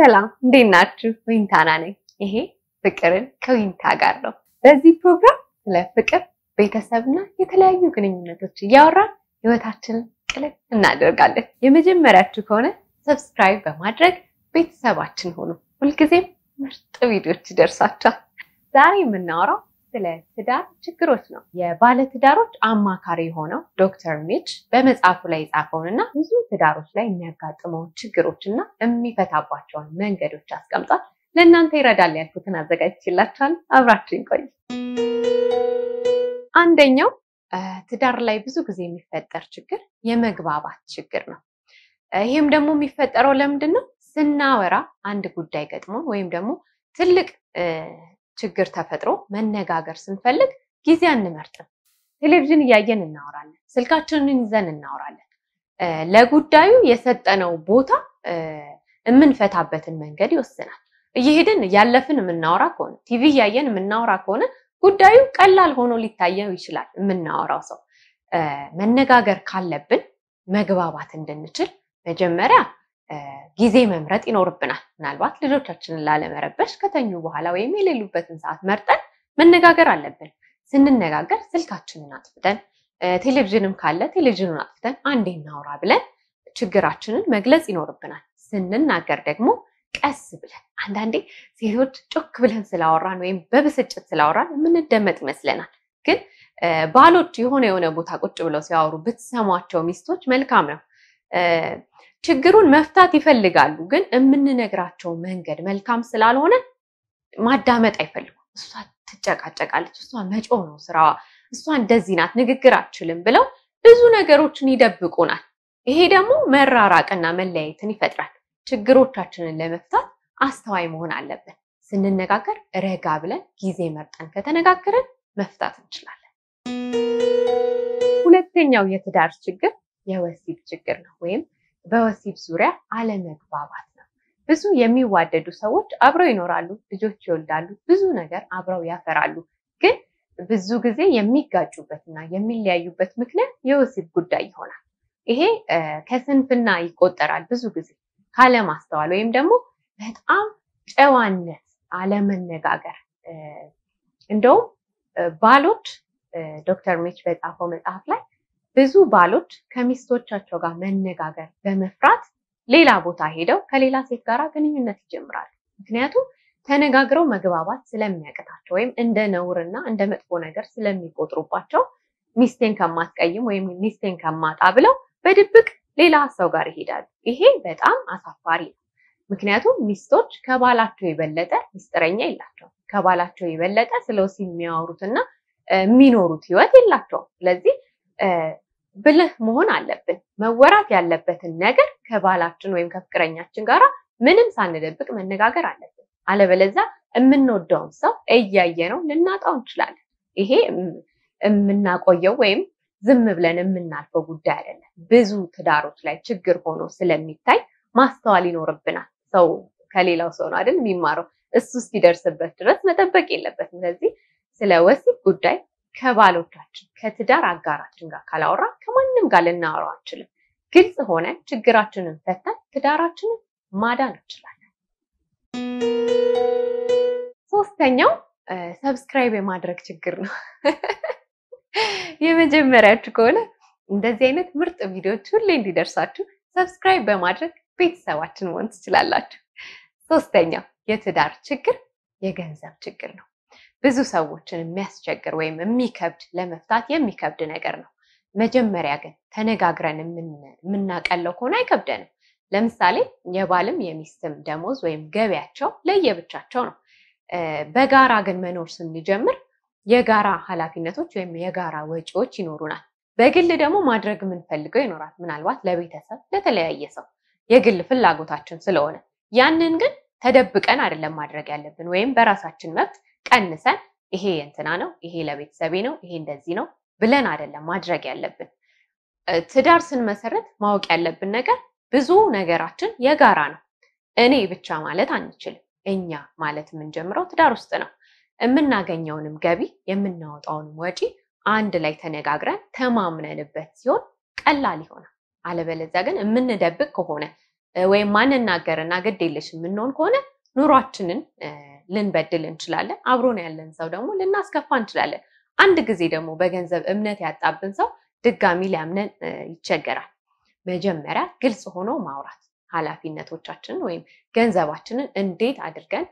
ሰላም እንዴት ናችሁ? ዊንታና ነኝ። ይሄ ፍቅርን ከዊንታ ጋር ነው። በዚህ ፕሮግራም ስለ ፍቅር፣ ቤተሰብና የተለያዩ ግንኙነቶች እያወራን ህይወታችንን ቅልል እናደርጋለን። የመጀመሪያችሁ ከሆነ ሰብስክራይብ በማድረግ ቤተሰባችን ሆኑ። ሁልጊዜም ምርጥ ቪዲዮች ይደርሳችኋል። ዛሬ የምናወራው ስለ ትዳር ችግሮች ነው። የባለትዳሮች አማካሪ የሆነው ዶክተር ሚች በመጽሐፉ ላይ የጻፈውን እና ብዙ ትዳሮች ላይ የሚያጋጥመውን ችግሮች እና የሚፈታባቸውን መንገዶች አስቀምጧል። ለእናንተ ይረዳል ያልኩትን አዘጋጅቼላችኋል። አብራችን ቆይ። አንደኛው ትዳር ላይ ብዙ ጊዜ የሚፈጠር ችግር የመግባባት ችግር ነው። ይህም ደግሞ የሚፈጠረው ለምንድን ነው? ስናወራ አንድ ጉዳይ ገጥሞን ወይም ደግሞ ትልቅ ችግር ተፈጥሮ መነጋገር ስንፈልግ ጊዜ አንመርጥም። ቴሌቪዥን እያየን እናወራለን፣ ስልካችንን ይዘን እናወራለን። ለጉዳዩ የሰጠነው ቦታ የምንፈታበትን መንገድ ይወስናል። እየሄድን እያለፍን የምናወራ ከሆነ ቲቪ እያየን የምናወራ ከሆነ ጉዳዩ ቀላል ሆኖ ሊታየው ይችላል የምናወራው ሰው። መነጋገር ካለብን መግባባት እንድንችል መጀመሪያ ጊዜ መምረጥ ይኖርብናል። ምናልባት ልጆቻችንን ላለመረበሽ ከተኙ በኋላ ወይም የሌሉበትን ሰዓት መርጠን መነጋገር አለብን። ስንነጋገር ስልካችንን አጥፍተን ቴሌቪዥንም ካለ ቴሌቪዥኑን አጥፍተን አንዴ እናውራ ብለን ችግራችንን መግለጽ ይኖርብናል። ስንናገር ደግሞ ቀስ ብለን አንዳንዴ ሴቶች ጮክ ብለን ስላወራን ወይም በብስጭት ስላወራን የምንደመጥ ይመስለናል። ግን ባሎች የሆነ የሆነ ቦታ ቁጭ ብለው ሲያወሩ ብትሰሟቸው ሚስቶች መልካም ነው ችግሩን መፍታት ይፈልጋሉ፣ ግን የምንነግራቸው መንገድ መልካም ስላልሆነ ማዳመጥ አይፈልጉም። እሷ ትጨቃጨቃለች፣ እሷ መጮ ነው ስራዋ፣ እሷ እንደዚህ ናት፣ ንግግር አችልም ብለው ብዙ ነገሮችን ይደብቁናል። ይሄ ደግሞ መራራቅና መለያየትን ይፈጥራል። ችግሮቻችንን ለመፍታት አስተዋይ መሆን አለብን። ስንነጋገር ረጋ ብለን ጊዜ መርጠን ከተነጋገርን መፍታት እንችላለን። ሁለተኛው የትዳር ችግር የወሲብ ችግር ነው ወይም በወሲብ ዙሪያ አለመግባባት ነው። ብዙ የሚዋደዱ ሰዎች አብረው ይኖራሉ፣ ልጆች ይወልዳሉ፣ ብዙ ነገር አብረው ያፈራሉ። ግን ብዙ ጊዜ የሚጋጩበትና የሚለያዩበት ምክንያት የወሲብ ጉዳይ ይሆናል። ይሄ ከስንፍና ይቆጠራል። ብዙ ጊዜ ካለማስተዋል ወይም ደግሞ በጣም ጨዋነት፣ አለመነጋገር እንደውም ባሎች ዶክተር ሜች በጻፈው መጽሐፍ ላይ ብዙ ባሎች ከሚስቶቻቸው ጋር መነጋገር በመፍራት ሌላ ቦታ ሄደው ከሌላ ሴት ጋር ግንኙነት ይጀምራሉ። ምክንያቱም ተነጋግረው መግባባት ስለሚያቅታቸው ወይም እንደ ነውርና እንደ መጥፎ ነገር ስለሚቆጥሩባቸው ሚስቴን ከማትቀይም ወይም ሚስቴን ከማጣ ብለው በድብቅ ሌላ ሰው ጋር ይሄዳሉ። ይሄ በጣም አሳፋሪ ነው። ምክንያቱም ሚስቶች ከባላቸው የበለጠ ሚስጥረኛ የላቸውም። ከባላቸው የበለጠ ስለወሲብ የሚያወሩትና የሚኖሩት ህይወት የላቸውም። ስለዚህ ብልህ መሆን አለብን። መወራት ያለበትን ነገር ከባላችን ወይም ከፍቅረኛችን ጋር ምንም ሳንደብቅ መነጋገር አለብን። አለበለዚያ የምንወደውን ሰው እያየ ነው ልናጣው እንችላለን። ይሄ የምናቆየው ወይም ዝም ብለን የምናልፈው ጉዳይ አይደለም። ብዙ ትዳሮች ላይ ችግር ሆኖ ስለሚታይ ማስተዋል ይኖርብናል። ሰው ከሌላው ሰው ነው አይደል የሚማረው። እሱ እስኪደርስበት ድረስ መጠበቅ የለበትም። ስለዚህ ስለ ወሲብ ጉዳይ ከባሎቻችን ከትዳር አጋራችን ጋር ካላወራ ከማንም ጋር ልናወራው አንችልም። ግልጽ ሆነ ችግራችንን ፈተን ትዳራችንን ማዳን እንችላለን። ሶስተኛው ሰብስክራይብ የማድረግ ችግር ነው። የመጀመሪያችሁ ከሆነ እንደዚህ አይነት ምርጥ ቪዲዮዎች ሁሌ እንዲደርሳችሁ ሰብስክራይብ በማድረግ ቤተሰባችን መሆን ትችላላችሁ። ሶስተኛው የትዳር ችግር የገንዘብ ችግር ነው። ብዙ ሰዎችን የሚያስቸግር ወይም የሚከብድ ለመፍታት የሚከብድ ነገር ነው። መጀመሪያ ግን ተነጋግረን የምናቀለው ከሆነ አይከብደንም። ለምሳሌ የባልም የሚስትም ደሞዝ ወይም ገቢያቸው ለየብቻቸው ነው። በጋራ ግን መኖር ስንጀምር የጋራ ኃላፊነቶች ወይም የጋራ ወጪዎች ይኖሩናል። በግል ደግሞ ማድረግ የምንፈልገው ይኖራል። ምናልባት ለቤተሰብ፣ ለተለያየ ሰው የግል ፍላጎታችን ስለሆነ ያንን ግን ተደብቀን አይደለም ማድረግ ያለብን ወይም በራሳችን መብት ቀንሰን ይሄ እንትና ነው፣ ይሄ ለቤተሰቤ ነው፣ ይሄ እንደዚህ ነው ብለን አይደለም ማድረግ ያለብን። ትዳር ስንመሰረት ማወቅ ያለብን ነገር ብዙ ነገራችን የጋራ ነው። እኔ ብቻ ማለት አንችልም። እኛ ማለት የምንጀምረው ትዳር ውስጥ ነው። የምናገኘውንም ገቢ የምናወጣውንም ወጪ አንድ ላይ ተነጋግረን ተማምነንበት ሲሆን ቀላል ይሆናል። አለበለዚያ ግን የምንደብቅ ከሆነ ወይም ማንናገርና ግድ የለሽ የምንሆን ከሆነ ኑሯችንን ልንበድል እንችላለን። አብሮን ያለን ሰው ደግሞ ልናስከፋ እንችላለን። አንድ ጊዜ ደግሞ በገንዘብ እምነት ያጣብን ሰው ድጋሚ ሊያምነን ይቸገራል። መጀመሪያ ግልጽ ሆኖ ማውራት፣ ኃላፊነቶቻችንን ወይም ገንዘባችንን እንዴት አድርገን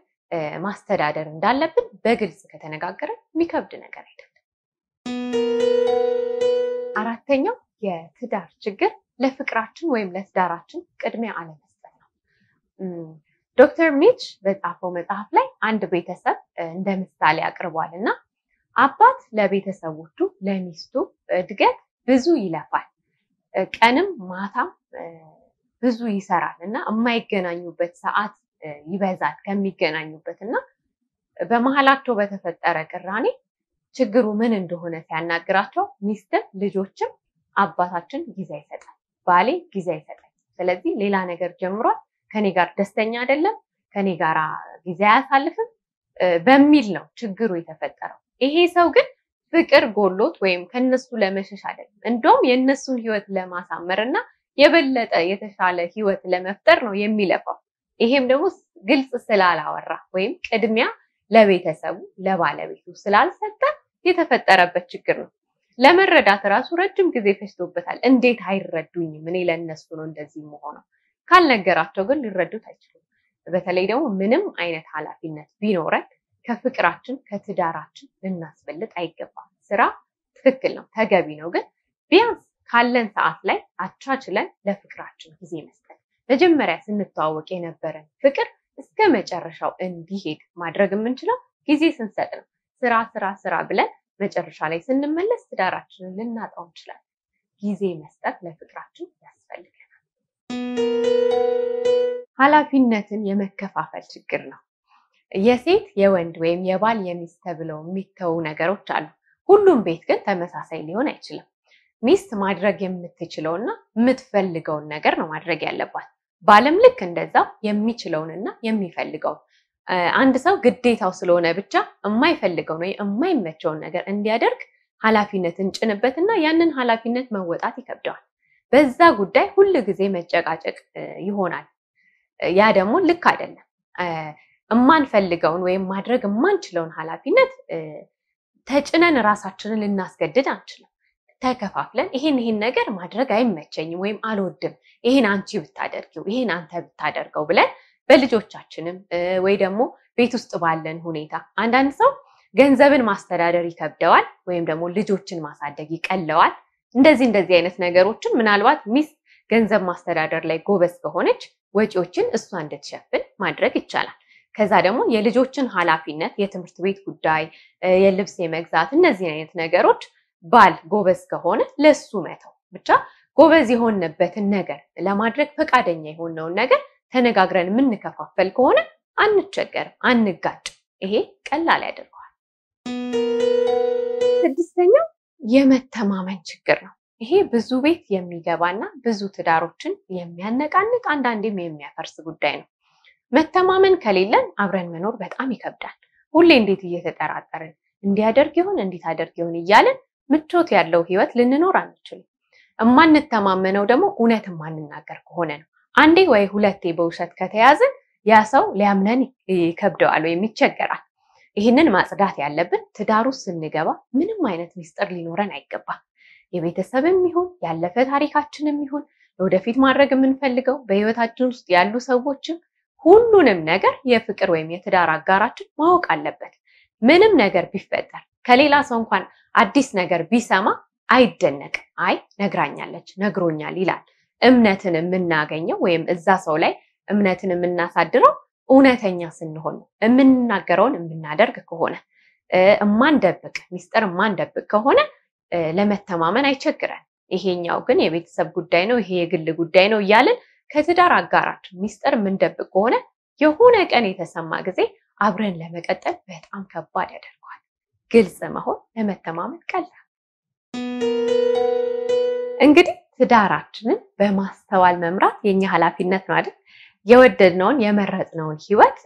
ማስተዳደር እንዳለብን በግልጽ ከተነጋገርን የሚከብድ ነገር አይደለም። አራተኛው የትዳር ችግር ለፍቅራችን ወይም ለትዳራችን ቅድሚያ አለመስጠት ነው። ዶክተር ሚች በጻፈው መጽሐፍ ላይ አንድ ቤተሰብ እንደ ምሳሌ አቅርቧል እና አባት ለቤተሰቦቹ ለሚስቱ እድገት ብዙ ይለፋል፣ ቀንም ማታም ብዙ ይሰራል እና የማይገናኙበት ሰዓት ይበዛል ከሚገናኙበት እና በመሀላቸው በተፈጠረ ቅራኔ ችግሩ ምን እንደሆነ ሲያናግራቸው ሚስትም ልጆችም አባታችን ጊዜ አይሰጠን፣ ባሌ ጊዜ አይሰጠን፣ ስለዚህ ሌላ ነገር ጀምሯል ከኔ ጋር ደስተኛ አይደለም፣ ከኔ ጋር ጊዜ አያሳልፍም በሚል ነው ችግሩ የተፈጠረው። ይሄ ሰው ግን ፍቅር ጎሎት ወይም ከነሱ ለመሸሽ አይደለም፣ እንደውም የእነሱን ህይወት ለማሳመር እና የበለጠ የተሻለ ህይወት ለመፍጠር ነው የሚለፋው። ይሄም ደግሞ ግልጽ ስላላወራ ወይም ቅድሚያ ለቤተሰቡ ለባለቤቱ ስላልሰጠ የተፈጠረበት ችግር ነው። ለመረዳት እራሱ ረጅም ጊዜ ፈጅቶበታል። እንዴት አይረዱኝም? እኔ ለእነሱ ነው እንደዚህ መሆነው ካልነገራቸው ግን ሊረዱት አይችሉም። በተለይ ደግሞ ምንም አይነት ኃላፊነት ቢኖረን ከፍቅራችን ከትዳራችን ልናስበልጥ አይገባም። ስራ ትክክል ነው፣ ተገቢ ነው። ግን ቢያንስ ካለን ሰዓት ላይ አቻችለን ለፍቅራችን ጊዜ መስጠት፣ መጀመሪያ ስንተዋወቅ የነበረን ፍቅር እስከ መጨረሻው እንዲሄድ ማድረግ የምንችለው ጊዜ ስንሰጥ ነው። ስራ ስራ ስራ ብለን መጨረሻ ላይ ስንመለስ ትዳራችንን ልናጣው እንችላለን። ጊዜ መስጠት ለፍቅራችን ኃላፊነትን የመከፋፈል ችግር ነው። የሴት የወንድ ወይም የባል የሚስት ተብለው የሚተዉ ነገሮች አሉ። ሁሉም ቤት ግን ተመሳሳይ ሊሆን አይችልም። ሚስት ማድረግ የምትችለውና የምትፈልገውን ነገር ነው ማድረግ ያለባት። ባልም ልክ እንደዛው የሚችለውንና የሚፈልገውን። አንድ ሰው ግዴታው ስለሆነ ብቻ የማይፈልገውን ወይ የማይመቸውን ነገር እንዲያደርግ ኃላፊነትን ጭንበትና ያንን ኃላፊነት መወጣት ይከብደዋል። በዛ ጉዳይ ሁል ጊዜ መጨቃጨቅ ይሆናል። ያ ደግሞ ልክ አይደለም። እማንፈልገውን ወይም ማድረግ የማንችለውን ኃላፊነት ተጭነን ራሳችንን ልናስገድድ አንችልም። ተከፋፍለን ይሄን ይሄን ነገር ማድረግ አይመቸኝም ወይም አልወድም፣ ይሄን አንቺ ብታደርጊው፣ ይሄን አንተ ብታደርገው ብለን በልጆቻችንም ወይ ደግሞ ቤት ውስጥ ባለን ሁኔታ አንዳንድ ሰው ገንዘብን ማስተዳደር ይከብደዋል ወይም ደግሞ ልጆችን ማሳደግ ይቀለዋል። እንደዚህ እንደዚህ አይነት ነገሮችን ምናልባት ሚስት ገንዘብ ማስተዳደር ላይ ጎበዝ ከሆነች ወጪዎችን እሷ እንድትሸፍን ማድረግ ይቻላል። ከዛ ደግሞ የልጆችን ኃላፊነት የትምህርት ቤት ጉዳይ፣ የልብስ የመግዛት እነዚህ አይነት ነገሮች ባል ጎበዝ ከሆነ ለሱ መተው ብቻ ጎበዝ የሆነበትን ነገር ለማድረግ ፈቃደኛ የሆነውን ነገር ተነጋግረን የምንከፋፈል ከሆነ አንቸገርም፣ አንጋጭ። ይሄ ቀላል ያደርገዋል። ስድስተኛው የመተማመን ችግር ነው። ይሄ ብዙ ቤት የሚገባና ብዙ ትዳሮችን የሚያነቃንቅ አንዳንዴም የሚያፈርስ ጉዳይ ነው። መተማመን ከሌለን አብረን መኖር በጣም ይከብዳል። ሁሌ እንዴት እየተጠራጠርን እንዲያደርግ ይሆን እንዴት አደርግ ይሆን እያለን ምቾት ያለው ህይወት ልንኖር አንችልም። እማንተማመነው ደግሞ እውነት የማንናገር ከሆነ ነው። አንዴ ወይ ሁለቴ በውሸት ከተያዝን ያ ሰው ሊያምነን ይከብደዋል ወይም ይቸገራል። ይህንን ማጽዳት ያለብን ትዳሩ ስንገባ ምንም አይነት ሚስጥር ሊኖረን አይገባ። የቤተሰብም ይሁን ያለፈ ታሪካችንም ይሁን ለወደፊት ማድረግ የምንፈልገው በህይወታችን ውስጥ ያሉ ሰዎችም ሁሉንም ነገር የፍቅር ወይም የትዳር አጋራችን ማወቅ አለበት። ምንም ነገር ቢፈጠር ከሌላ ሰው እንኳን አዲስ ነገር ቢሰማ አይደነቅ አይ ነግራኛለች፣ ነግሮኛል ይላል። እምነትን የምናገኘው ወይም እዛ ሰው ላይ እምነትን የምናሳድረው እውነተኛ ስንሆን የምንናገረውን የምናደርግ ከሆነ እማንደብቅ ሚስጥር እማንደብቅ ከሆነ ለመተማመን አይቸግረን። ይሄኛው ግን የቤተሰብ ጉዳይ ነው፣ ይሄ የግል ጉዳይ ነው እያልን ከትዳር አጋራችን ሚስጥር የምንደብቅ ከሆነ የሆነ ቀን የተሰማ ጊዜ አብረን ለመቀጠል በጣም ከባድ ያደርገዋል። ግልጽ መሆን ለመተማመን ቀላል። እንግዲህ ትዳራችንን በማስተዋል መምራት የኛ ኃላፊነት ነው አይደል? የወደድነውን የመረጥነውን ህይወት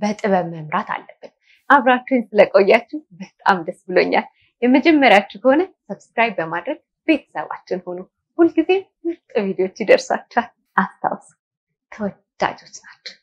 በጥበብ መምራት አለብን። አብራችሁን ስለቆያችሁ በጣም ደስ ብሎኛል። የመጀመሪያችሁ ከሆነ ሰብስክራይብ በማድረግ ቤተሰባችን ሆኑ። ሁልጊዜም ምርጥ ቪዲዮዎች ይደርሳችኋል። አስታውሱ፣ ተወዳጆች ናቸው።